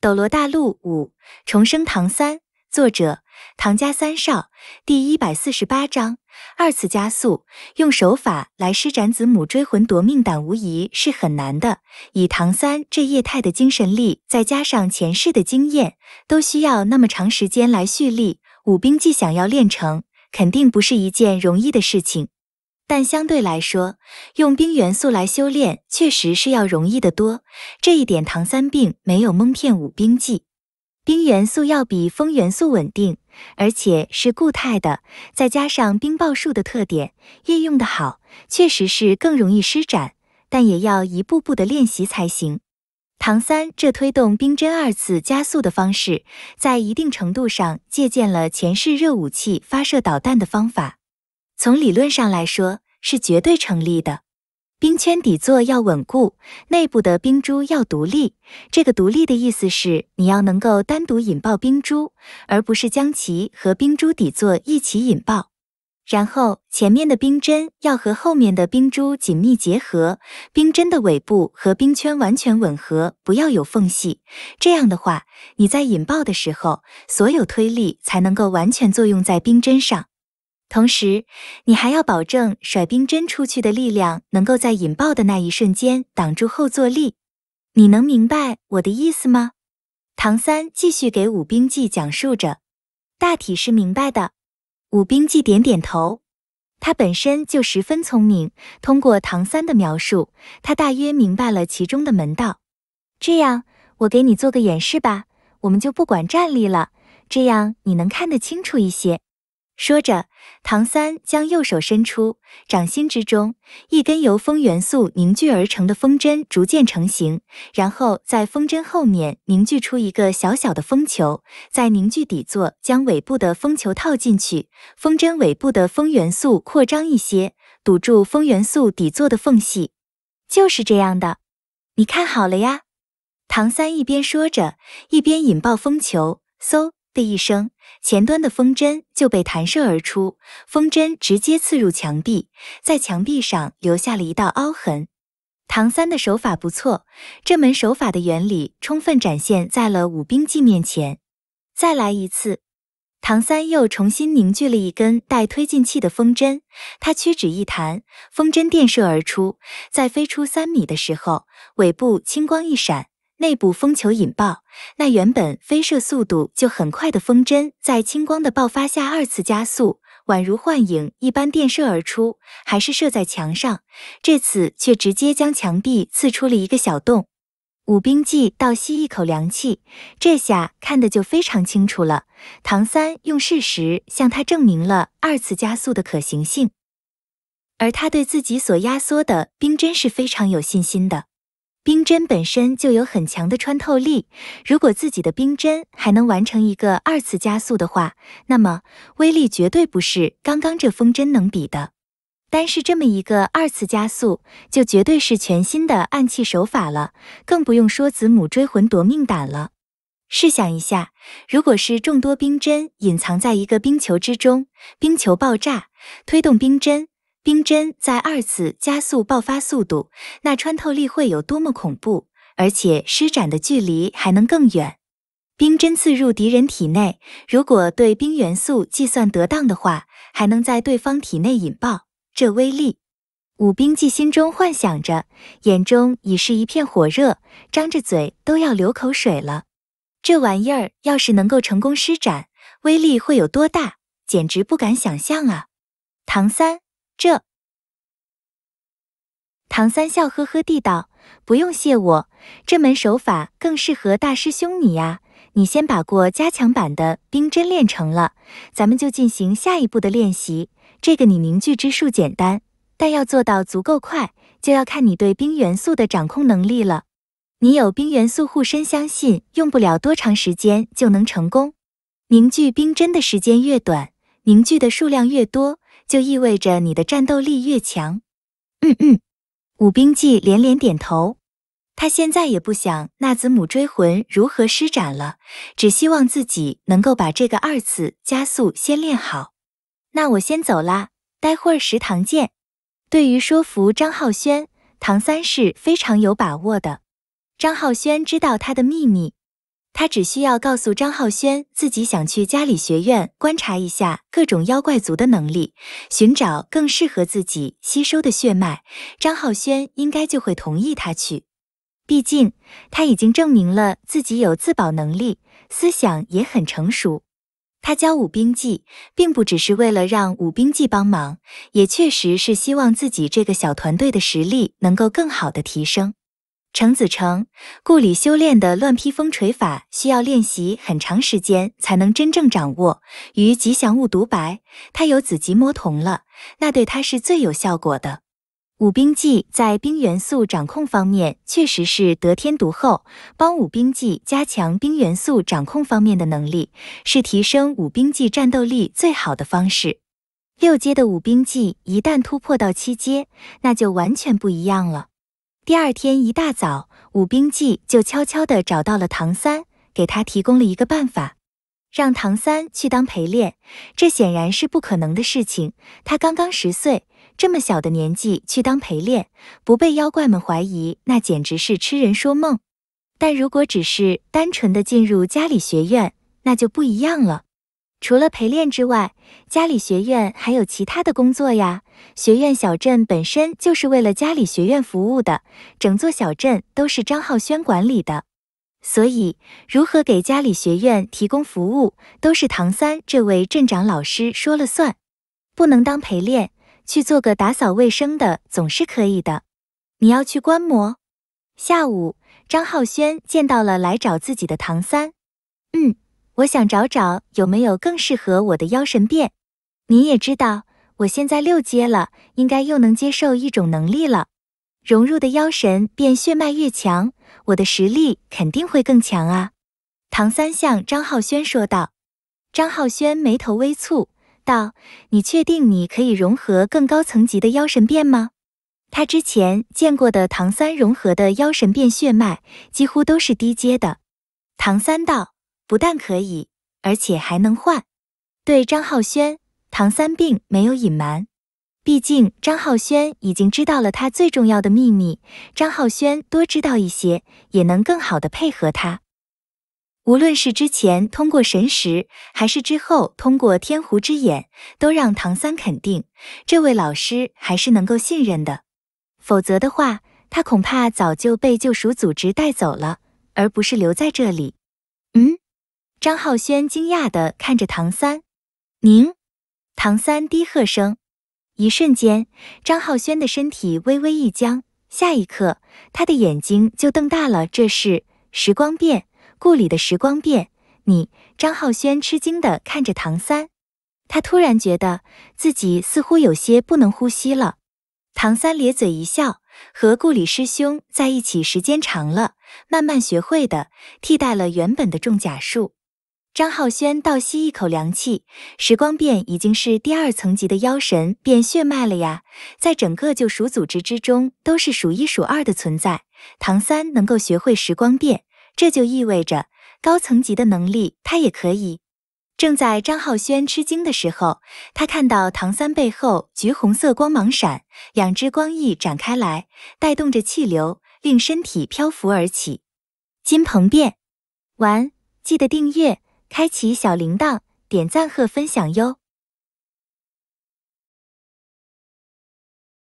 《斗罗大陆》五重生唐三，作者唐家三少，第一百四十八章：二次加速。用手法来施展子母追魂夺命胆，无疑是很难的。以唐三这液态的精神力，再加上前世的经验，都需要那么长时间来蓄力。武兵技想要练成，肯定不是一件容易的事情。但相对来说，用冰元素来修炼确实是要容易得多。这一点唐三并没有蒙骗武冰记，冰元素要比风元素稳定，而且是固态的，再加上冰爆术的特点，运用的好，确实是更容易施展。但也要一步步的练习才行。唐三这推动冰针二次加速的方式，在一定程度上借鉴了前世热武器发射导弹的方法。从理论上来说是绝对成立的。冰圈底座要稳固，内部的冰珠要独立。这个独立的意思是你要能够单独引爆冰珠，而不是将其和冰珠底座一起引爆。然后前面的冰针要和后面的冰珠紧密结合，冰针的尾部和冰圈完全吻合，不要有缝隙。这样的话，你在引爆的时候，所有推力才能够完全作用在冰针上。同时，你还要保证甩冰针出去的力量能够在引爆的那一瞬间挡住后坐力。你能明白我的意思吗？唐三继续给武冰纪讲述着，大体是明白的。武冰纪点点头，他本身就十分聪明，通过唐三的描述，他大约明白了其中的门道。这样，我给你做个演示吧，我们就不管战力了，这样你能看得清楚一些。说着，唐三将右手伸出，掌心之中一根由风元素凝聚而成的风针逐渐成型，然后在风针后面凝聚出一个小小的风球，再凝聚底座，将尾部的风球套进去，风针尾部的风元素扩张一些，堵住风元素底座的缝隙，就是这样的，你看好了呀！唐三一边说着，一边引爆风球，嗖。的一声，前端的风筝就被弹射而出，风筝直接刺入墙壁，在墙壁上留下了一道凹痕。唐三的手法不错，这门手法的原理充分展现在了武冰纪面前。再来一次，唐三又重新凝聚了一根带推进器的风筝，他屈指一弹，风筝电射而出，在飞出三米的时候，尾部青光一闪。内部风球引爆，那原本飞射速度就很快的风针，在青光的爆发下二次加速，宛如幻影一般电射而出，还是射在墙上，这次却直接将墙壁刺出了一个小洞。武冰纪倒吸一口凉气，这下看得就非常清楚了。唐三用事实向他证明了二次加速的可行性，而他对自己所压缩的冰针是非常有信心的。冰针本身就有很强的穿透力，如果自己的冰针还能完成一个二次加速的话，那么威力绝对不是刚刚这风针能比的。单是这么一个二次加速，就绝对是全新的暗器手法了，更不用说子母追魂夺命胆了。试想一下，如果是众多冰针隐藏在一个冰球之中，冰球爆炸，推动冰针。冰针在二次加速爆发速度，那穿透力会有多么恐怖？而且施展的距离还能更远。冰针刺入敌人体内，如果对冰元素计算得当的话，还能在对方体内引爆，这威力！武冰纪心中幻想着，眼中已是一片火热，张着嘴都要流口水了。这玩意儿要是能够成功施展，威力会有多大？简直不敢想象啊！唐三。这，唐三笑呵呵地道：“不用谢我，这门手法更适合大师兄你呀。你先把过加强版的冰针练成了，咱们就进行下一步的练习。这个你凝聚之术简单，但要做到足够快，就要看你对冰元素的掌控能力了。你有冰元素护身，相信用不了多长时间就能成功凝聚冰针。的时间越短，凝聚的数量越多。”就意味着你的战斗力越强。嗯嗯，武兵记连连点头。他现在也不想纳子母追魂如何施展了，只希望自己能够把这个二次加速先练好。那我先走啦，待会儿食堂见。对于说服张浩轩，唐三是非常有把握的。张浩轩知道他的秘密。他只需要告诉张浩轩，自己想去家里学院观察一下各种妖怪族的能力，寻找更适合自己吸收的血脉。张浩轩应该就会同意他去，毕竟他已经证明了自己有自保能力，思想也很成熟。他教武兵技，并不只是为了让武兵技帮忙，也确实是希望自己这个小团队的实力能够更好的提升。程子成故里修炼的乱披风锤法需要练习很长时间才能真正掌握。于吉祥物独白，他有子极魔瞳了，那对他是最有效果的。武冰纪在冰元素掌控方面确实是得天独厚，帮武冰纪加强冰元素掌控方面的能力，是提升武冰纪战斗力最好的方式。六阶的武冰纪一旦突破到七阶，那就完全不一样了。第二天一大早，武冰纪就悄悄地找到了唐三，给他提供了一个办法，让唐三去当陪练。这显然是不可能的事情，他刚刚十岁，这么小的年纪去当陪练，不被妖怪们怀疑，那简直是痴人说梦。但如果只是单纯的进入家里学院，那就不一样了。除了陪练之外，家里学院还有其他的工作呀。学院小镇本身就是为了家里学院服务的，整座小镇都是张浩轩管理的，所以如何给家里学院提供服务，都是唐三这位镇长老师说了算。不能当陪练，去做个打扫卫生的总是可以的。你要去观摩？下午，张浩轩见到了来找自己的唐三。嗯。我想找找有没有更适合我的妖神变。你也知道，我现在六阶了，应该又能接受一种能力了。融入的妖神变血脉越强，我的实力肯定会更强啊！唐三向张浩轩说道。张浩轩眉头微蹙道：“你确定你可以融合更高层级的妖神变吗？”他之前见过的唐三融合的妖神变血脉几乎都是低阶的。唐三道。不但可以，而且还能换。对张浩轩，唐三并没有隐瞒，毕竟张浩轩已经知道了他最重要的秘密。张浩轩多知道一些，也能更好的配合他。无论是之前通过神识，还是之后通过天狐之眼，都让唐三肯定这位老师还是能够信任的。否则的话，他恐怕早就被救赎组织带走了，而不是留在这里。嗯。张浩轩惊讶的看着唐三，您。唐三低喝声，一瞬间，张浩轩的身体微微一僵，下一刻，他的眼睛就瞪大了。这是时光变，故里的时光变。你，张浩轩吃惊的看着唐三，他突然觉得自己似乎有些不能呼吸了。唐三咧嘴一笑，和故里师兄在一起时间长了，慢慢学会的替代了原本的重甲术。张浩轩倒吸一口凉气，时光变已经是第二层级的妖神变血脉了呀，在整个救赎组织之中都是数一数二的存在。唐三能够学会时光变，这就意味着高层级的能力他也可以。正在张浩轩吃惊的时候，他看到唐三背后橘红色光芒闪，两只光翼展开来，带动着气流，令身体漂浮而起。金鹏变完，记得订阅。开启小铃铛，点赞和分享哟。